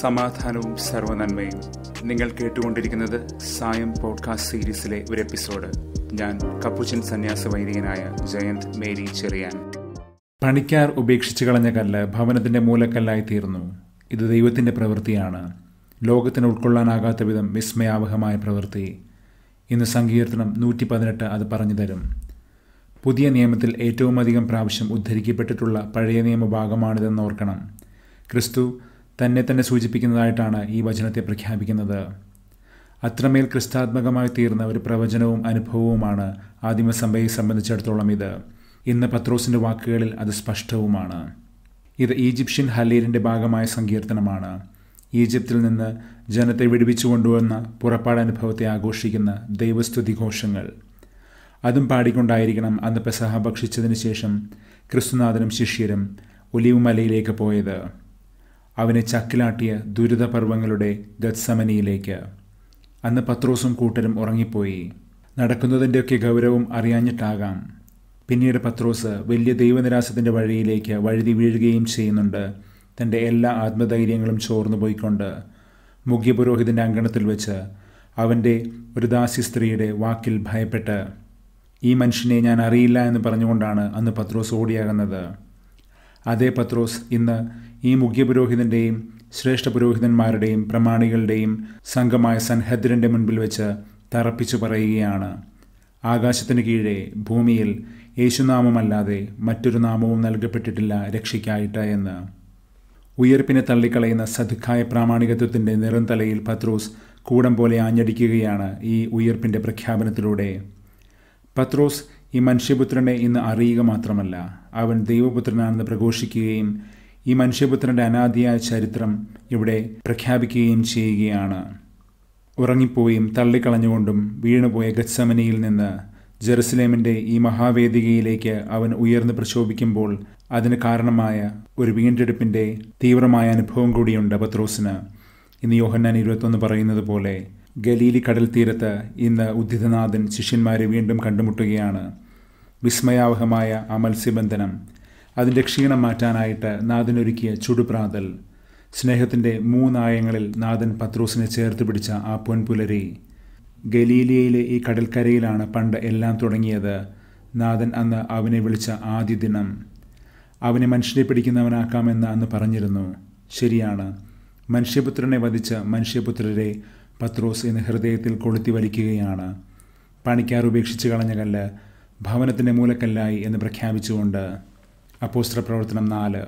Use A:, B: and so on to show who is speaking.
A: സമാധാനവും സർവനന്മയും നിങ്ങൾ കേട്ടുകൊണ്ടിരിക്കുന്നത് സായം പോഡ്കാസ്റ്റ് സീരീസിലെ ഒരു എപ്പിസോഡ് ഞാൻ കപ്പുച്ചൻ സന്യാസ വൈദികനായ ജയന്ത് മേരി ചെറിയാൻ പണിക്കാർ ഉപേക്ഷിച്ചു കളഞ്ഞ കല്ല് ഭവനത്തിന്റെ മൂലക്കല്ലായി തീർന്നു ഇത് ദൈവത്തിന്റെ പ്രവൃത്തിയാണ് ലോകത്തിന് ഉൾക്കൊള്ളാനാകാത്ത വിധം വിസ്മയാവഹമായ പ്രവൃത്തി ഇന്ന് സങ്കീർത്തനം നൂറ്റി പതിനെട്ട് അത് പറഞ്ഞു തരും പുതിയ നിയമത്തിൽ ഏറ്റവുമധികം പ്രാവശ്യം ഉദ്ധരിക്കപ്പെട്ടിട്ടുള്ള പഴയ നിയമ ഭാഗമാണിതെന്ന് ഓർക്കണം ക്രിസ്തു തന്നെ തന്നെ സൂചിപ്പിക്കുന്നതായിട്ടാണ് ഈ വചനത്തെ പ്രഖ്യാപിക്കുന്നത് അത്രമേൽ ക്രിസ്താത്മകമായി തീർന്ന ഒരു പ്രവചനവും അനുഭവവുമാണ് ആദിമസഭയെ സംബന്ധിച്ചിടത്തോളം ഇത് ഇന്ന് പത്രോസിൻ്റെ വാക്കുകളിൽ അത് സ്പഷ്ടവുമാണ് ഇത് ഈജിപ്ഷ്യൻ ഹലീലിൻ്റെ ഭാഗമായ സങ്കീർത്തനമാണ് ഈജിപ്തിൽ നിന്ന് ജനത്തെ വിടുവിച്ചു കൊണ്ടുവന്ന പുറപ്പാട് അനുഭവത്തെ ആഘോഷിക്കുന്ന ഘോഷങ്ങൾ അതും പാടിക്കൊണ്ടായിരിക്കണം അന്ന് പെസഹ ഭക്ഷിച്ചതിന് ശേഷം ക്രിസ്തുനാഥനും ശിഷ്യരും ഒലിവുമലയിലേക്ക് പോയത് അവനെ ചക്കിലാട്ടിയ ദുരിതപർവങ്ങളുടെ ഗത്സമനിയിലേക്ക് അന്ന് പത്രോസും കൂട്ടരും ഉറങ്ങിപ്പോയി നടക്കുന്നതിൻ്റെയൊക്കെ ഗൗരവം അറിയാഞ്ഞിട്ടാകാം പിന്നീട് പത്രോസ് വലിയ ദൈവനിരാസത്തിൻ്റെ വഴിയിലേക്ക് വഴുതി വീഴുകയും ചെയ്യുന്നുണ്ട് തൻ്റെ എല്ലാ ആത്മധൈര്യങ്ങളും ചോർന്നു പോയിക്കൊണ്ട് മുഖ്യപുരോഹിതൻ്റെ അങ്കണത്തിൽ വെച്ച് അവൻ്റെ ഒരു ദാസി സ്ത്രീയുടെ വാക്കിൽ ഭയപ്പെട്ട് ഈ മനുഷ്യനെ ഞാൻ അറിയില്ല എന്ന് പറഞ്ഞുകൊണ്ടാണ് അന്ന് പത്രോസ് ഓടിയാകുന്നത് അതേ പത്രോസ് ഇന്ന് ഈ മുഖ്യപുരോഹിതൻ്റെയും ശ്രേഷ്ഠ പുരോഹിതന്മാരുടെയും പ്രമാണികളുടെയും സംഘമായ സൻഹദ്രൻ്റെ മുൻപിൽ വെച്ച് തറപ്പിച്ചു പറയുകയാണ് ആകാശത്തിന് കീഴെ ഭൂമിയിൽ യേശുനാമമല്ലാതെ മറ്റൊരു നാമവും നൽകപ്പെട്ടിട്ടില്ല രക്ഷിക്കായിട്ട് എന്ന് ഉയർപ്പിനെ തള്ളിക്കളയുന്ന സദുഖായ പ്രാമാണികത്വത്തിൻ്റെ തലയിൽ പത്രോസ് കൂടം പോലെ ആഞ്ഞടിക്കുകയാണ് ഈ ഉയർപ്പിൻ്റെ പ്രഖ്യാപനത്തിലൂടെ പത്രോസ് ഈ മനുഷ്യപുത്രനെ ഇന്ന് അറിയുക മാത്രമല്ല അവൻ ദൈവപുത്രനാണെന്ന് പ്രഘോഷിക്കുകയും ഈ മനുഷ്യപുത്രൻ്റെ അനാദിയായ ചരിത്രം ഇവിടെ പ്രഖ്യാപിക്കുകയും ചെയ്യുകയാണ് ഉറങ്ങിപ്പോയും തള്ളിക്കളഞ്ഞുകൊണ്ടും വീണുപോയ ഗത്സമനിയിൽ നിന്ന് ജെറുസലേമിൻ്റെ ഈ മഹാവേദികയിലേക്ക് അവൻ ഉയർന്നു പ്രക്ഷോഭിക്കുമ്പോൾ അതിന് കാരണമായ ഒരു വീണ്ടെടുപ്പിൻ്റെ തീവ്രമായ അനുഭവം കൂടിയുണ്ട് പത്രോസിന് ഇന്ന് യോഹന്നാൻ ഇരുപത്തൊന്ന് പറയുന്നത് പോലെ ഗലീലി കടൽ തീരത്ത് ഇന്ന് ഉദ്ധിതനാഥൻ ശിഷ്യന്മാരെ വീണ്ടും കണ്ടുമുട്ടുകയാണ് വിസ്മയാവഹമായ ആ മത്സ്യബന്ധനം അതിൻ്റെ ക്ഷീണം മാറ്റാനായിട്ട് നാഥനൊരുക്കിയ ചുടുപ്രാതൽ സ്നേഹത്തിൻ്റെ മൂന്നായങ്ങളിൽ നാഥൻ പത്രോസിനെ ചേർത്ത് പിടിച്ച ആ പൊൻപുലരി ഗലീലിയയിലെ ഈ കടൽക്കരയിലാണ് പണ്ട് എല്ലാം തുടങ്ങിയത് നാഥൻ അന്ന് അവനെ വിളിച്ച ആദ്യ ദിനം അവനെ മനുഷ്യനെ പിടിക്കുന്നവനാക്കാമെന്ന് അന്ന് പറഞ്ഞിരുന്നു ശരിയാണ് മനുഷ്യപുത്രനെ വധിച്ച മനുഷ്യപുത്രരെ പത്രോസ് എന്ന് ഹൃദയത്തിൽ കൊളുത്തി വലിക്കുകയാണ് പണിക്കാർ ഉപേക്ഷിച്ച് കളഞ്ഞ കല്ല് ഭവനത്തിൻ്റെ മൂലക്കല്ലായി എന്ന് പ്രഖ്യാപിച്ചുകൊണ്ട് അപ്പോസ്ത്ര പ്രവർത്തനം നാല്